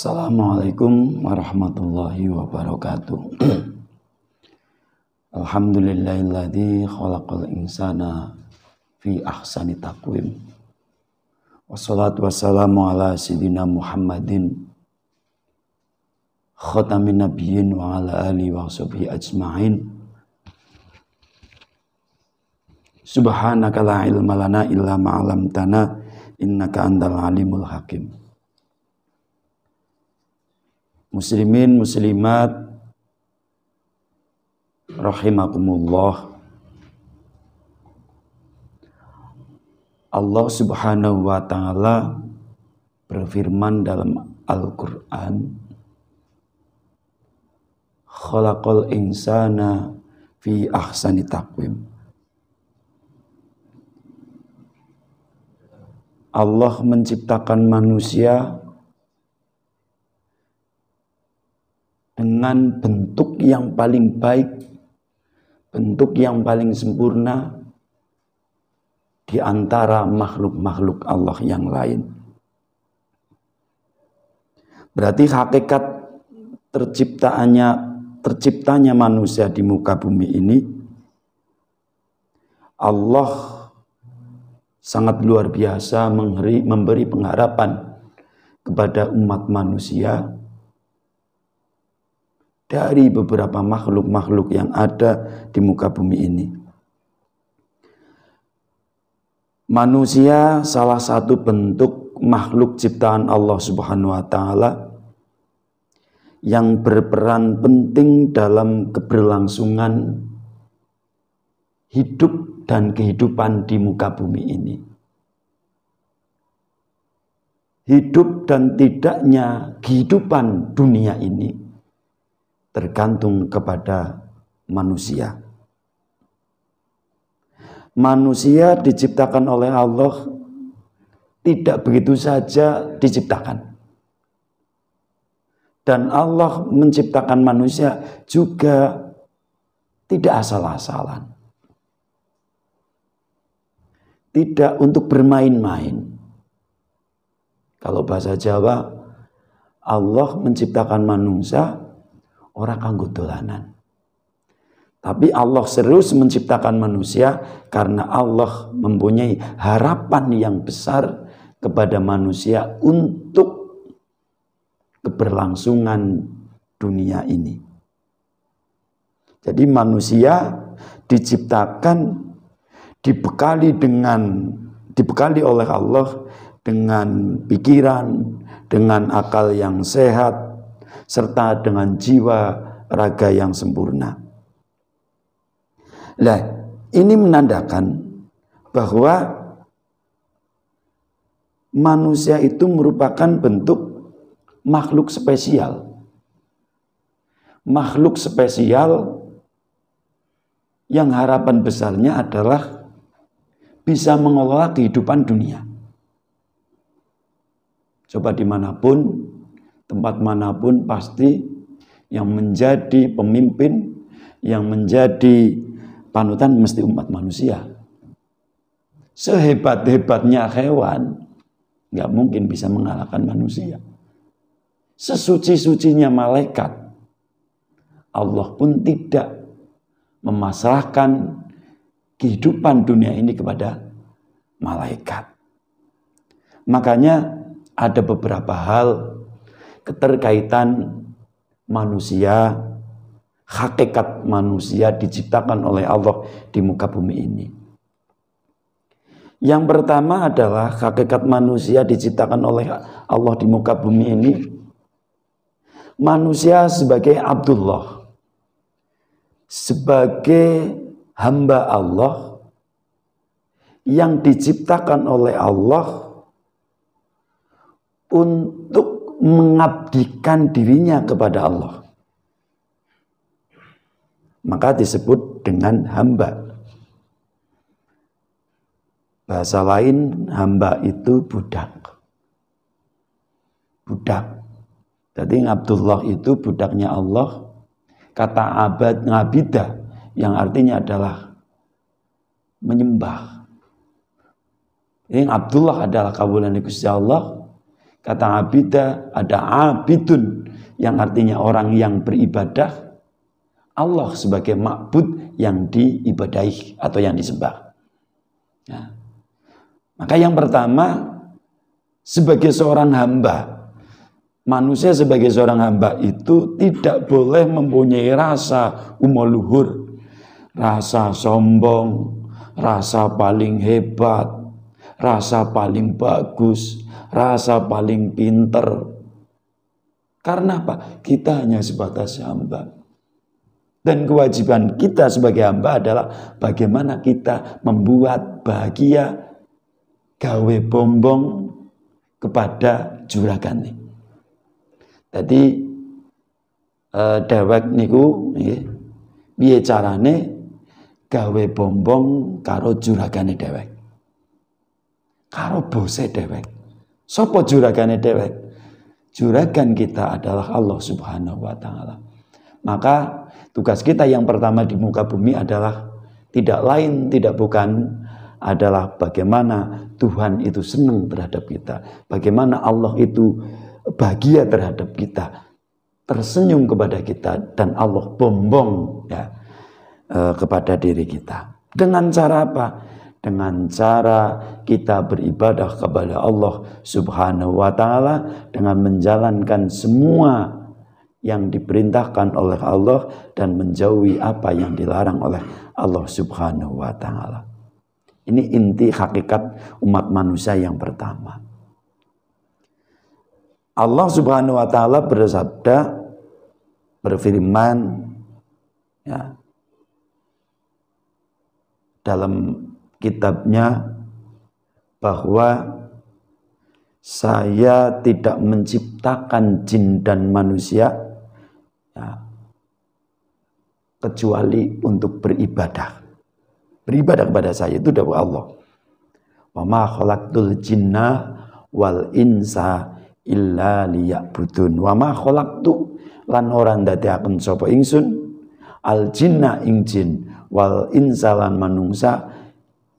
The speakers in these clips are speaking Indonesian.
Assalamualaikum warahmatullahi wabarakatuh. Alhamdulillahilladzi khalaqal insana fi ahsani taqwim. Wassalatu wassalamu ala sayyidina Muhammadin khatamin nabiyyin wa ala ali wa sahbihi ajma'in. Subhanaka la ilma lana illa ma 'allamtana innaka antal alimul hakim muslimin muslimat rahimakumullah Allah Subhanahu wa taala berfirman dalam Al-Qur'an khalaqal insana fi ahsani taqwim Allah menciptakan manusia dengan bentuk yang paling baik, bentuk yang paling sempurna di antara makhluk-makhluk Allah yang lain. Berarti hakikat terciptaannya terciptanya manusia di muka bumi ini Allah sangat luar biasa memberi pengharapan kepada umat manusia dari beberapa makhluk-makhluk yang ada di muka bumi ini. Manusia salah satu bentuk makhluk ciptaan Allah Subhanahu wa taala yang berperan penting dalam keberlangsungan hidup dan kehidupan di muka bumi ini. Hidup dan tidaknya kehidupan dunia ini tergantung kepada manusia. Manusia diciptakan oleh Allah tidak begitu saja diciptakan. Dan Allah menciptakan manusia juga tidak asal-asalan. Tidak untuk bermain-main. Kalau bahasa Jawa, Allah menciptakan manusia Orang kanggo dolanan. Tapi Allah serius menciptakan manusia karena Allah mempunyai harapan yang besar kepada manusia untuk keberlangsungan dunia ini. Jadi manusia diciptakan dibekali dengan dibekali oleh Allah dengan pikiran, dengan akal yang sehat, serta dengan jiwa raga yang sempurna. Nah, ini menandakan bahwa manusia itu merupakan bentuk makhluk spesial. Makhluk spesial yang harapan besarnya adalah bisa mengelola kehidupan dunia. Coba dimanapun tempat manapun pasti yang menjadi pemimpin, yang menjadi panutan mesti umat manusia. Sehebat-hebatnya hewan, nggak mungkin bisa mengalahkan manusia. Sesuci-sucinya malaikat, Allah pun tidak memasrahkan kehidupan dunia ini kepada malaikat. Makanya ada beberapa hal keterkaitan manusia, hakikat manusia diciptakan oleh Allah di muka bumi ini. Yang pertama adalah hakikat manusia diciptakan oleh Allah di muka bumi ini. Manusia sebagai Abdullah. Sebagai hamba Allah yang diciptakan oleh Allah untuk mengabdikan dirinya kepada Allah. Maka disebut dengan hamba. Bahasa lain, hamba itu budak. Budak. Jadi Abdullah itu budaknya Allah. Kata abad ngabida yang artinya adalah menyembah. Ini Abdullah adalah kabulan Gusti Allah, Kata abida ada abidun yang artinya orang yang beribadah. Allah sebagai makbud yang diibadahi atau yang disembah. Ya. maka yang pertama sebagai seorang hamba manusia sebagai seorang hamba itu tidak boleh mempunyai rasa umoluhur, rasa sombong, rasa paling hebat, rasa paling bagus, rasa paling pinter. Karena apa? Kita hanya sebatas hamba. Dan kewajiban kita sebagai hamba adalah bagaimana kita membuat bahagia gawe bombong kepada juragan nih. Tadi eh, dewek niku nggih carane gawe bombong karo nih dewek. Karo bose dewek. Sopo juragane dewek? Juragan kita adalah Allah Subhanahu wa taala. Maka tugas kita yang pertama di muka bumi adalah tidak lain tidak bukan adalah bagaimana Tuhan itu senang terhadap kita, bagaimana Allah itu bahagia terhadap kita, tersenyum kepada kita dan Allah bombong ya eh, kepada diri kita. Dengan cara apa? dengan cara kita beribadah kepada Allah Subhanahu wa taala dengan menjalankan semua yang diperintahkan oleh Allah dan menjauhi apa yang dilarang oleh Allah Subhanahu wa taala. Ini inti hakikat umat manusia yang pertama. Allah Subhanahu wa taala bersabda berfirman ya dalam kitabnya bahwa saya tidak menciptakan jin dan manusia ya, kecuali untuk beribadah. Beribadah kepada saya itu dakwah Allah. Wa ma khalaqtul jinna wal insa illa liya'budun. Wa ma khalaqtu lan orang ora akan sapa ingsun al jinna ing jin wal insa lan manungsa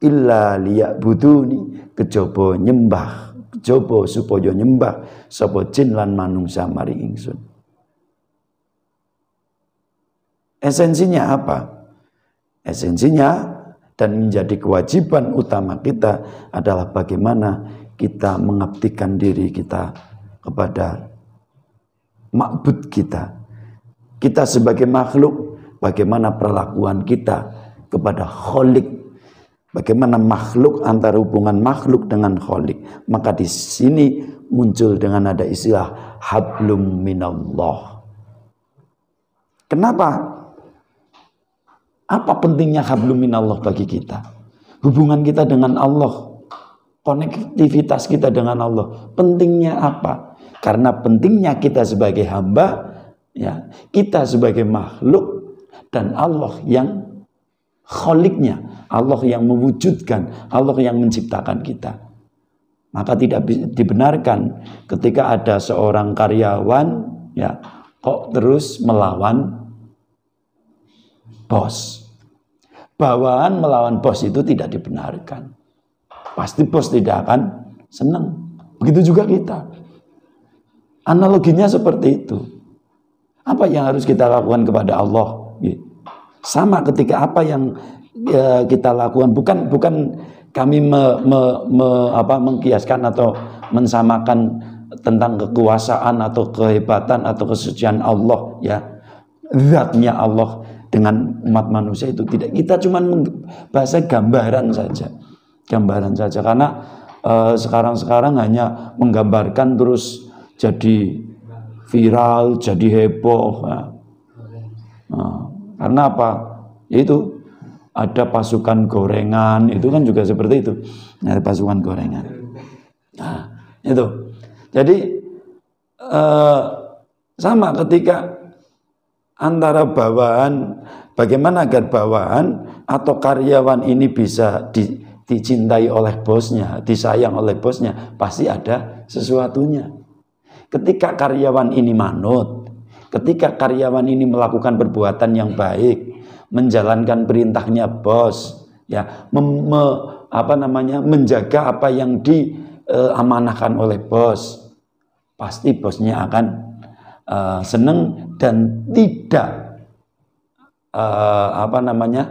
illa buduni kejobo nyembah kejobo supaya nyembah sopo jin lan manungsa mari ingsun esensinya apa esensinya dan menjadi kewajiban utama kita adalah bagaimana kita mengabdikan diri kita kepada makbud kita kita sebagai makhluk bagaimana perlakuan kita kepada kholik Bagaimana makhluk antara hubungan makhluk dengan kholik. Maka di sini muncul dengan ada istilah hablum minallah. Kenapa? Apa pentingnya hablum minallah bagi kita? Hubungan kita dengan Allah, konektivitas kita dengan Allah, pentingnya apa? Karena pentingnya kita sebagai hamba, ya, kita sebagai makhluk dan Allah yang kholiknya, Allah yang mewujudkan, Allah yang menciptakan kita. Maka tidak dibenarkan ketika ada seorang karyawan ya kok terus melawan bos. Bawahan melawan bos itu tidak dibenarkan. Pasti bos tidak akan senang. Begitu juga kita. Analoginya seperti itu. Apa yang harus kita lakukan kepada Allah? Gitu sama ketika apa yang e, kita lakukan bukan bukan kami me, me, me, apa, mengkiaskan atau mensamakan tentang kekuasaan atau kehebatan atau kesucian Allah ya zatnya Allah dengan umat manusia itu tidak kita cuman bahasa gambaran saja gambaran saja karena sekarang eh, sekarang-sekarang hanya menggambarkan terus jadi viral jadi heboh nah. Nah. Karena apa? Itu ada pasukan gorengan, itu kan juga seperti itu. Nah, ada pasukan gorengan. Nah, itu. Jadi eh, sama ketika antara bawahan bagaimana agar bawahan atau karyawan ini bisa di, dicintai oleh bosnya, disayang oleh bosnya, pasti ada sesuatunya. Ketika karyawan ini manut, Ketika karyawan ini melakukan perbuatan yang baik, menjalankan perintahnya bos, ya, mem, me, apa namanya, menjaga apa yang diamanahkan e, oleh bos, pasti bosnya akan e, seneng senang dan tidak e, apa namanya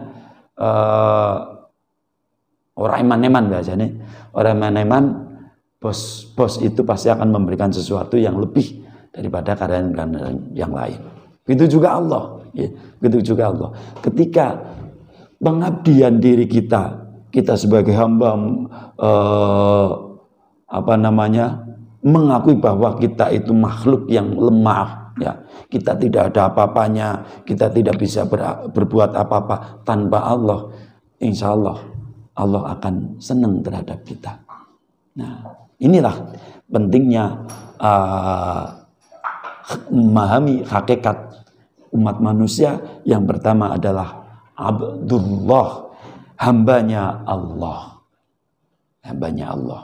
e, orang eman-eman biasanya orang eman-eman bos bos itu pasti akan memberikan sesuatu yang lebih daripada karyawan-karyawan yang lain. Begitu juga Allah, ya. begitu juga Allah. Ketika pengabdian diri kita, kita sebagai hamba eh, apa namanya mengakui bahwa kita itu makhluk yang lemah, ya. Kita tidak ada apa-apanya, kita tidak bisa ber, berbuat apa-apa tanpa Allah. Insya Allah, Allah akan senang terhadap kita. Nah, inilah pentingnya uh, memahami hakikat umat manusia yang pertama adalah Abdullah hambanya Allah hambanya Allah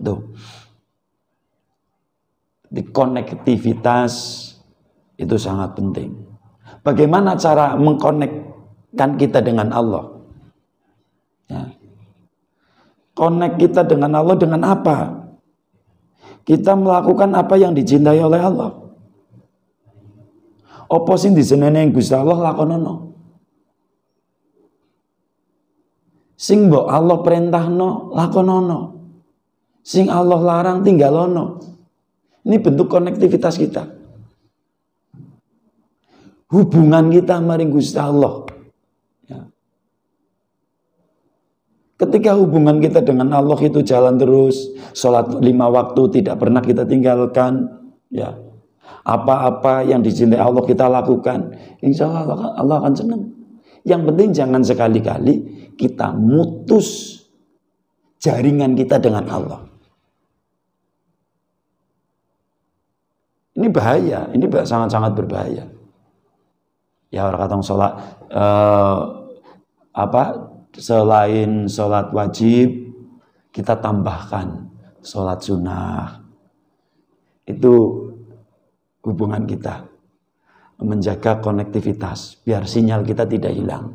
itu. di konektivitas itu sangat penting bagaimana cara mengkonekkan kita dengan Allah ya. kita dengan Allah dengan apa kita melakukan apa yang dicintai oleh Allah. Apa sing yang Gusti Allah lakonono? Sing mbok Allah perintahno lakonono. Sing Allah larang tinggalono. Ini bentuk konektivitas kita. Hubungan kita maring Gusti Allah Ketika hubungan kita dengan Allah itu jalan terus, sholat lima waktu tidak pernah kita tinggalkan, ya apa-apa yang dicintai Allah kita lakukan, insya Allah Allah akan senang. Yang penting jangan sekali-kali kita mutus jaringan kita dengan Allah. Ini bahaya, ini sangat-sangat berbahaya. Ya orang kata sholat uh, apa selain sholat wajib kita tambahkan sholat sunnah itu hubungan kita menjaga konektivitas biar sinyal kita tidak hilang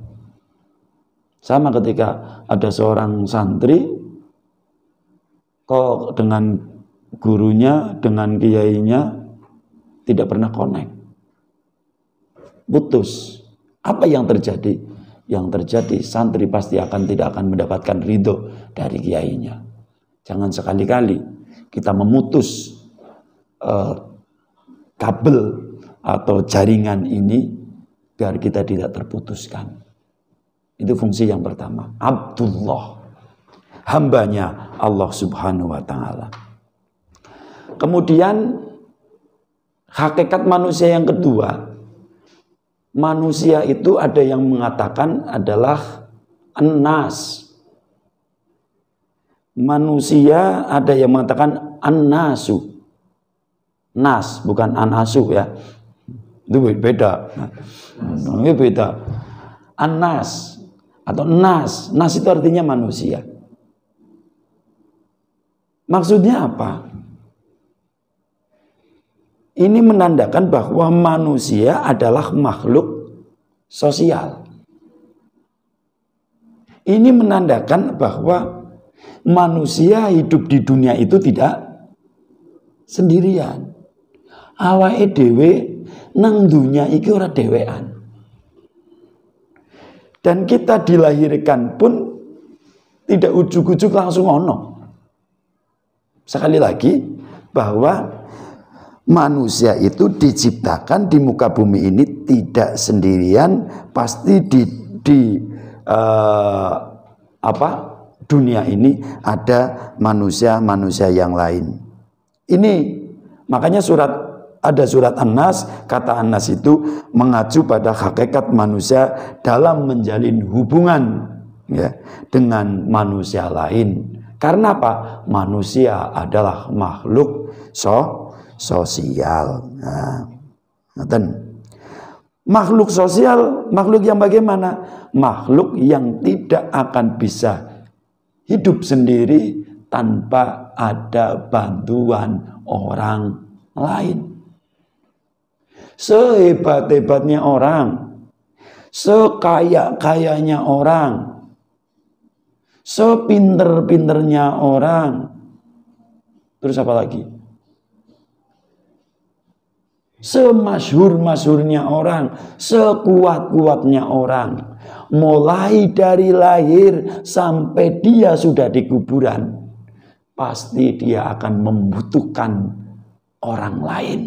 sama ketika ada seorang santri kok dengan gurunya dengan kiainya tidak pernah connect putus apa yang terjadi yang terjadi santri pasti akan tidak akan mendapatkan ridho dari kiainya. Jangan sekali-kali kita memutus uh, kabel atau jaringan ini biar kita tidak terputuskan. Itu fungsi yang pertama. Abdullah. Hambanya Allah subhanahu wa ta'ala. Kemudian hakikat manusia yang kedua manusia itu ada yang mengatakan adalah enas. Manusia ada yang mengatakan anasu. Nas bukan anasu ya. Itu beda. Ini beda. Anas atau nas. Nas itu artinya manusia. Maksudnya apa? Ini menandakan bahwa manusia adalah makhluk sosial. Ini menandakan bahwa manusia hidup di dunia itu tidak sendirian. Awae dewe nang dunia iki ora dewean. Dan kita dilahirkan pun tidak ujuk-ujuk langsung ono. Sekali lagi bahwa manusia itu diciptakan di muka bumi ini tidak sendirian pasti di di uh, apa dunia ini ada manusia-manusia yang lain ini makanya surat ada surat an kata kata an itu mengacu pada hakikat manusia dalam menjalin hubungan ya dengan manusia lain karena apa manusia adalah makhluk so sosial. Nah, Makhluk sosial, makhluk yang bagaimana? Makhluk yang tidak akan bisa hidup sendiri tanpa ada bantuan orang lain. Sehebat-hebatnya orang, sekaya-kayanya orang, sepinter-pinternya orang, terus apa lagi? semasyhur-masyhurnya orang, sekuat-kuatnya orang. Mulai dari lahir sampai dia sudah di kuburan, pasti dia akan membutuhkan orang lain.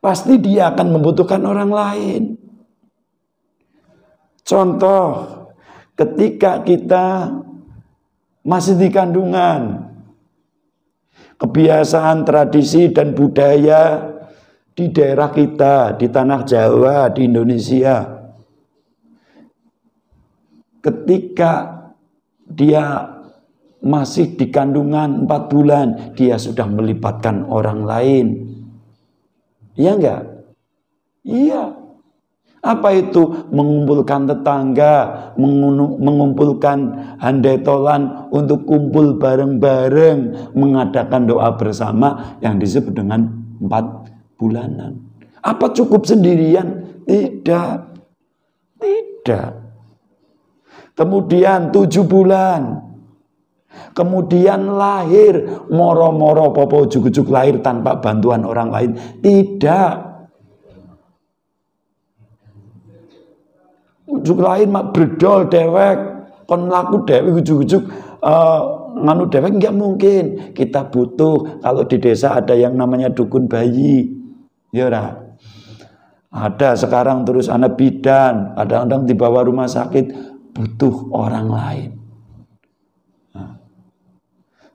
Pasti dia akan membutuhkan orang lain. Contoh, ketika kita masih di kandungan, kebiasaan, tradisi, dan budaya di daerah kita, di tanah Jawa, di Indonesia. Ketika dia masih di kandungan empat bulan, dia sudah melibatkan orang lain. Iya enggak? Iya. Apa itu? Mengumpulkan tetangga, mengumpulkan handai tolan untuk kumpul bareng-bareng, mengadakan doa bersama yang disebut dengan empat bulanan. Apa cukup sendirian? Tidak. Tidak. Kemudian tujuh bulan. Kemudian lahir. Moro-moro popo juguk-juguk lahir tanpa bantuan orang lain. Tidak. ujuk lain mak berdol dewek kon laku dewek ujuk-ujuk uh, nganu dewek nggak mungkin kita butuh kalau di desa ada yang namanya dukun bayi ya ora ada sekarang terus anak bidan kadang-kadang dibawa rumah sakit butuh orang lain nah.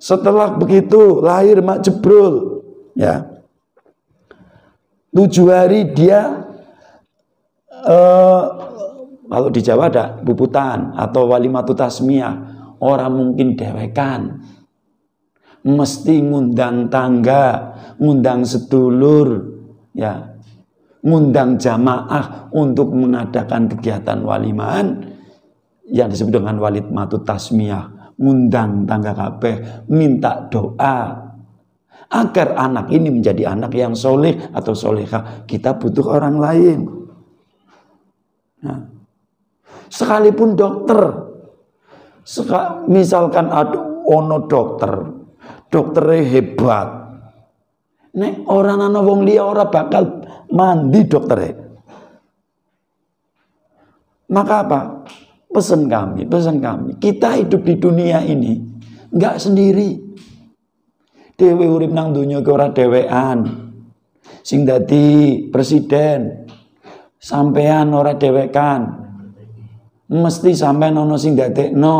setelah begitu lahir mak jebrul ya tujuh hari dia uh, kalau di Jawa ada bubutan atau walimatu tasmiyah. Orang mungkin dewekan. Mesti ngundang tangga, ngundang sedulur, ya ngundang jamaah untuk mengadakan kegiatan waliman yang disebut dengan walid matu tasmiyah ngundang tangga kabeh minta doa agar anak ini menjadi anak yang soleh atau solehah kita butuh orang lain nah, sekalipun dokter Seka, misalkan ada ono dokter dokternya hebat nek orang ana wong liya ora bakal mandi dokternya maka apa pesan kami pesan kami kita hidup di dunia ini nggak sendiri dewi urip nang dunia ke orang dewean sing dadi presiden sampean ora dewekan mesti sampai nono sing no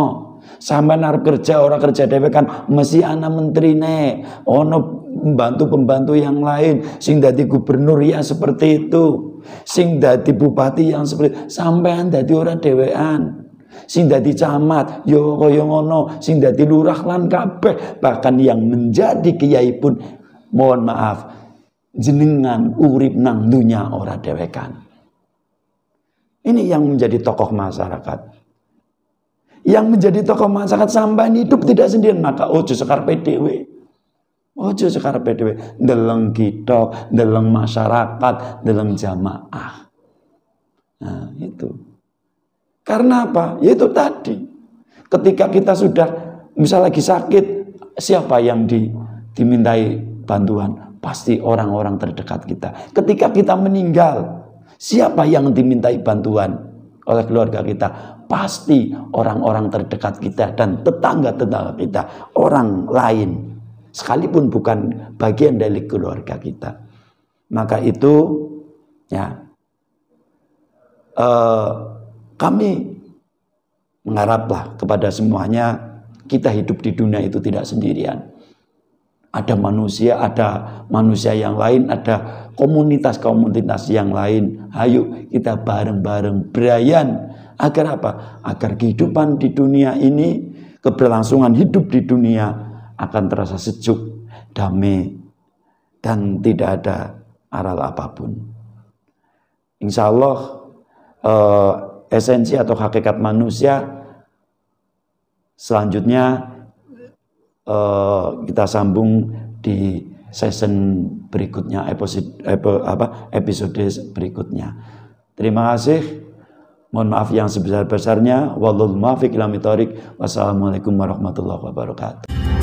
sampai narap kerja orang kerja dewe kan mesti menteri ne ono membantu pembantu yang lain sing dadi gubernur ya seperti itu. Sing dadi bupati yang seperti sampean dadi orang dewean sing dadi camat yo ya koyo ngono sing dadi lurah lan kabeh bahkan yang menjadi kiai pun mohon maaf jenengan urip nang dunya ora dewekan ini yang menjadi tokoh masyarakat. Yang menjadi tokoh masyarakat sampai hidup tidak sendirian. Maka ojo oh, sekar PDW. Ojo oh, sekar PDW. dalam kita, dalam masyarakat, dalam jamaah. Nah itu. Karena apa? Ya itu tadi. Ketika kita sudah misal lagi sakit, siapa yang di, dimintai bantuan? Pasti orang-orang terdekat kita. Ketika kita meninggal, Siapa yang dimintai bantuan oleh keluarga kita? Pasti orang-orang terdekat kita dan tetangga-tetangga kita, orang lain. Sekalipun bukan bagian dari keluarga kita. Maka itu ya uh, kami mengharaplah kepada semuanya kita hidup di dunia itu tidak sendirian ada manusia, ada manusia yang lain, ada komunitas-komunitas yang lain. Ayo kita bareng-bareng berayan agar apa? Agar kehidupan di dunia ini, keberlangsungan hidup di dunia akan terasa sejuk, damai dan tidak ada aral apapun. Insya Allah eh, esensi atau hakikat manusia selanjutnya Eh, kita sambung di season berikutnya episode episode berikutnya. Terima kasih. Mohon maaf yang sebesar-besarnya. Wallahul muwaffiq Wassalamualaikum warahmatullahi wabarakatuh.